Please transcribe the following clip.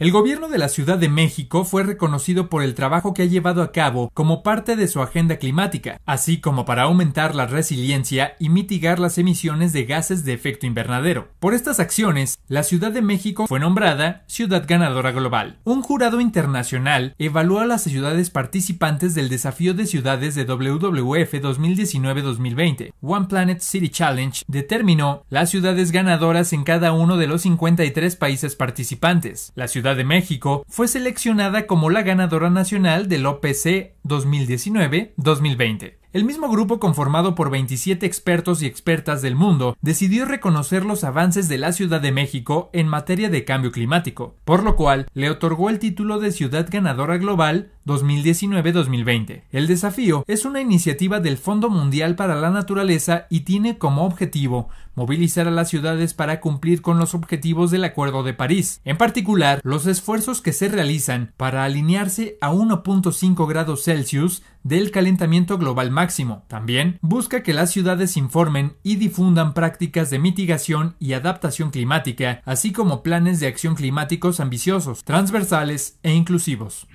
El gobierno de la Ciudad de México fue reconocido por el trabajo que ha llevado a cabo como parte de su agenda climática, así como para aumentar la resiliencia y mitigar las emisiones de gases de efecto invernadero. Por estas acciones, la Ciudad de México fue nombrada Ciudad Ganadora Global. Un jurado internacional evaluó a las ciudades participantes del desafío de ciudades de WWF 2019-2020. One Planet City Challenge determinó las ciudades ganadoras en cada uno de los 53 países participantes de México, fue seleccionada como la ganadora nacional del OPC 2019-2020. El mismo grupo conformado por 27 expertos y expertas del mundo decidió reconocer los avances de la Ciudad de México en materia de cambio climático, por lo cual le otorgó el título de Ciudad Ganadora Global 2019-2020. El desafío es una iniciativa del Fondo Mundial para la Naturaleza y tiene como objetivo movilizar a las ciudades para cumplir con los objetivos del Acuerdo de París, en particular los esfuerzos que se realizan para alinearse a 1.5 grados Celsius del calentamiento global máximo. También busca que las ciudades informen y difundan prácticas de mitigación y adaptación climática, así como planes de acción climáticos ambiciosos, transversales e inclusivos.